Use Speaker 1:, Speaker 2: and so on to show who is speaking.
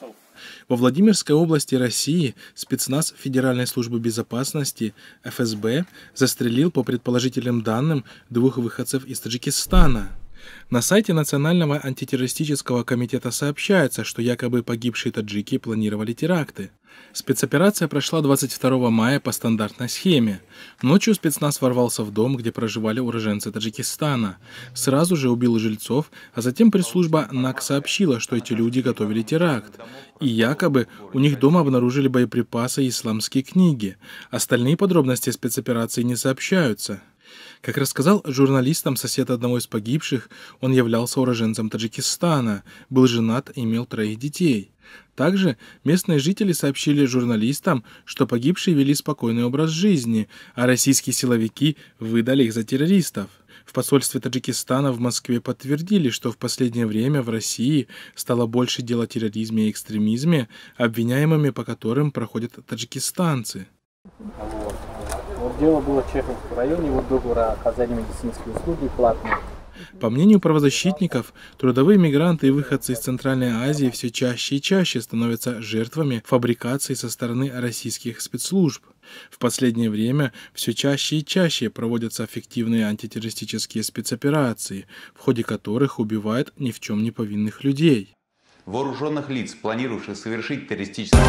Speaker 1: пошел. Во Владимирской области России спецназ Федеральной службы безопасности ФСБ застрелил, по предположительным данным, двух выходцев из Таджикистана. На сайте Национального антитеррористического комитета сообщается, что якобы погибшие таджики планировали теракты. Спецоперация прошла 22 мая по стандартной схеме. Ночью спецназ ворвался в дом, где проживали уроженцы Таджикистана. Сразу же убил жильцов, а затем пресс-служба НАК сообщила, что эти люди готовили теракт. И якобы у них дома обнаружили боеприпасы и исламские книги. Остальные подробности спецоперации не сообщаются. Как рассказал журналистам сосед одного из погибших, он являлся уроженцем Таджикистана, был женат и имел троих детей. Также местные жители сообщили журналистам, что погибшие вели спокойный образ жизни, а российские силовики выдали их за террористов. В посольстве Таджикистана в Москве подтвердили, что в последнее время в России стало больше дел о терроризме и экстремизме, обвиняемыми по которым проходят таджикистанцы. Дело было в Чеховском районе, его договора оказания медицинской услуги платные. По мнению правозащитников, трудовые мигранты и выходцы из Центральной Азии все чаще и чаще становятся жертвами фабрикации со стороны российских спецслужб. В последнее время все чаще и чаще проводятся эффективные антитеррористические спецоперации, в ходе которых убивают ни в чем не повинных людей. Вооруженных лиц, планирующих совершить террористические...